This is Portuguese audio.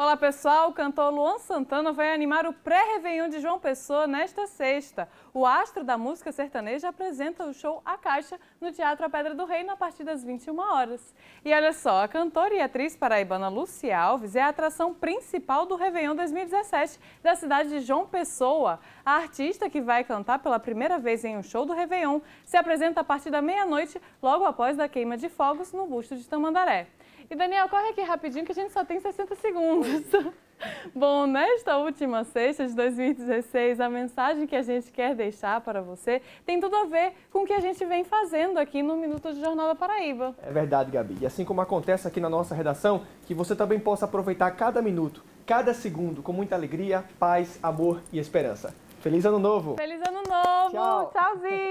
Olá pessoal, o cantor Luan Santana vai animar o pré-reveillon de João Pessoa nesta sexta. O astro da música sertaneja apresenta o show A Caixa no Teatro A Pedra do Reino a partir das 21 horas. E olha só, a cantora e atriz paraibana Luci Alves é a atração principal do Réveillon 2017 da cidade de João Pessoa. A artista que vai cantar pela primeira vez em um show do Réveillon se apresenta a partir da meia-noite, logo após da queima de fogos no busto de Tamandaré. E Daniel, corre aqui rapidinho que a gente só tem 60 segundos. Bom, nesta última sexta de 2016, a mensagem que a gente quer deixar para você tem tudo a ver com o que a gente vem fazendo aqui no Minuto de Jornal da Paraíba. É verdade, Gabi. E assim como acontece aqui na nossa redação, que você também possa aproveitar cada minuto, cada segundo com muita alegria, paz, amor e esperança. Feliz Ano Novo! Feliz Ano Novo! Tchau. Tchauzinho!